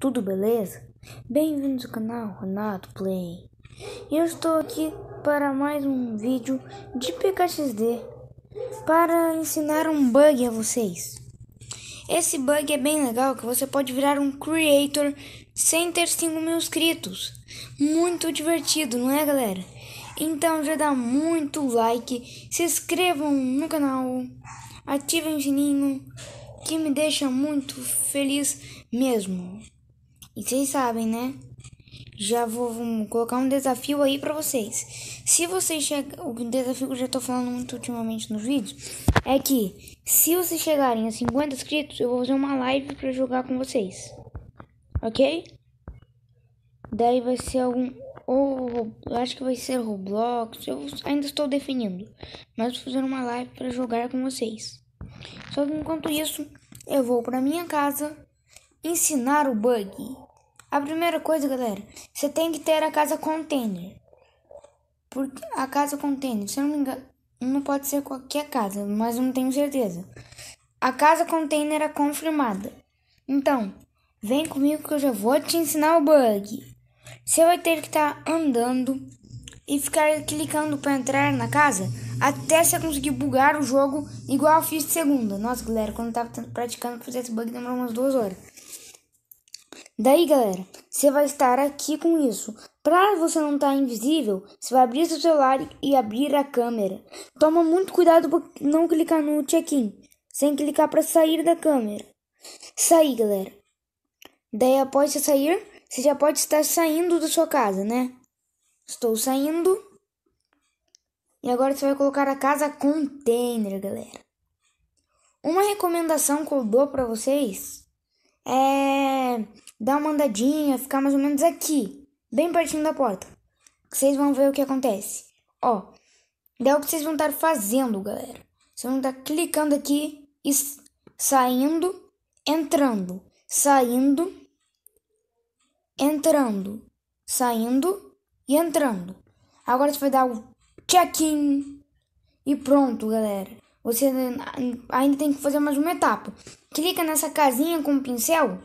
Tudo beleza? Bem-vindos ao canal Renato Play. Eu estou aqui para mais um vídeo de PKXD para ensinar um bug a vocês. Esse bug é bem legal que você pode virar um creator sem ter 5 mil inscritos. Muito divertido, não é galera? Então já dá muito like, se inscrevam no canal, ativem o sininho que me deixa muito feliz mesmo. E vocês sabem, né? Já vou, vou colocar um desafio aí para vocês. Se vocês chegarem. O desafio que eu já tô falando muito ultimamente nos vídeos é que se vocês chegarem a 50 inscritos, eu vou fazer uma live para jogar com vocês. Ok? Daí vai ser algum. Ou eu acho que vai ser Roblox. Eu ainda estou definindo. Mas vou fazer uma live para jogar com vocês. Só que enquanto isso, eu vou para minha casa ensinar o bug. A primeira coisa, galera, você tem que ter a casa container. Porque a casa container, se eu não me engano, não pode ser qualquer casa, mas eu não tenho certeza. A casa container é confirmada. Então, vem comigo que eu já vou te ensinar o bug. Você vai ter que estar tá andando e ficar clicando para entrar na casa até você conseguir bugar o jogo igual eu fiz de segunda. Nossa, galera, quando eu tava praticando fazer esse bug demorou umas duas horas. Daí, galera, você vai estar aqui com isso. Para você não estar tá invisível, você vai abrir seu celular e abrir a câmera. Toma muito cuidado para não clicar no check-in, sem clicar para sair da câmera. Sair, galera. Daí, após você sair, você já pode estar saindo da sua casa, né? Estou saindo. E agora você vai colocar a casa container, galera. Uma recomendação que eu dou para vocês é dar uma andadinha, ficar mais ou menos aqui, bem pertinho da porta. vocês vão ver o que acontece. Ó, é o que vocês vão estar fazendo, galera. Vocês vão estar clicando aqui e saindo, entrando, saindo, entrando, saindo e entrando. Agora você vai dar o check-in e pronto, galera. Você ainda tem que fazer mais uma etapa clica nessa casinha com o pincel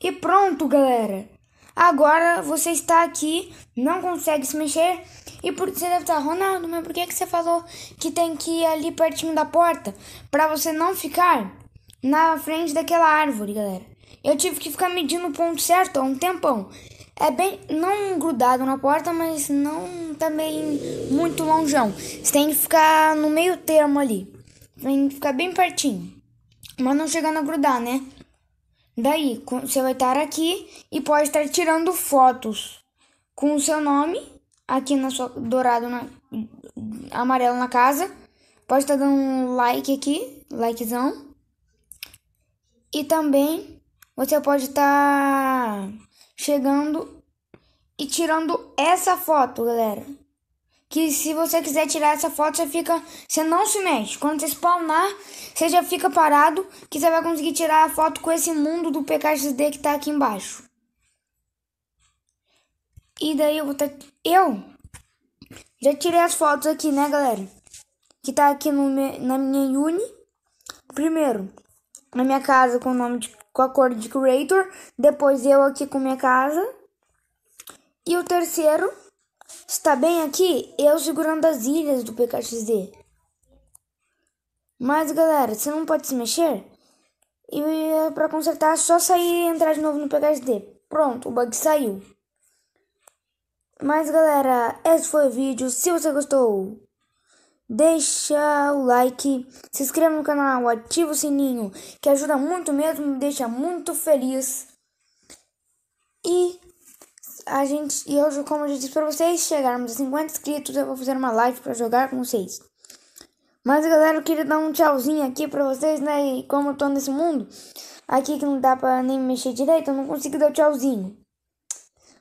e pronto, galera. Agora você está aqui, não consegue se mexer e por você deve estar, Ronaldo, mas por que, que você falou que tem que ir ali pertinho da porta para você não ficar na frente daquela árvore, galera? Eu tive que ficar medindo o ponto certo há um tempão. É bem, não grudado na porta, mas não também muito longeão. Você tem que ficar no meio termo ali. Tem que ficar bem pertinho mas não chegando a grudar, né? Daí, você vai estar aqui e pode estar tirando fotos com o seu nome aqui na sua dourado na amarelo na casa. Pode estar dando um like aqui, likezão. E também você pode estar chegando e tirando essa foto, galera que se você quiser tirar essa foto, você fica, você não se mexe. Quando você spawnar, você já fica parado, que você vai conseguir tirar a foto com esse mundo do PKXD que tá aqui embaixo. E daí eu vou ter eu já tirei as fotos aqui, né, galera? Que tá aqui no me... na minha Uni. Primeiro, na minha casa com o nome de com a cor de Creator, depois eu aqui com minha casa. E o terceiro Está bem aqui? Eu segurando as ilhas do PKXD. Mas galera, você não pode se mexer? E para consertar, é só sair e entrar de novo no PKXD. Pronto, o bug saiu. Mas galera, esse foi o vídeo. Se você gostou, deixa o like, se inscreva no canal, ativa o sininho, que ajuda muito mesmo, me deixa muito feliz. E a gente, e hoje, como eu disse pra vocês, chegarmos a 50 inscritos, eu vou fazer uma live pra jogar com vocês. Mas galera, eu queria dar um tchauzinho aqui pra vocês, né? E como eu tô nesse mundo, aqui que não dá pra nem mexer direito, eu não consigo dar o tchauzinho.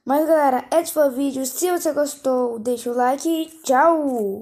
Mas galera, é isso o vídeo. Se você gostou, deixa o like e tchau!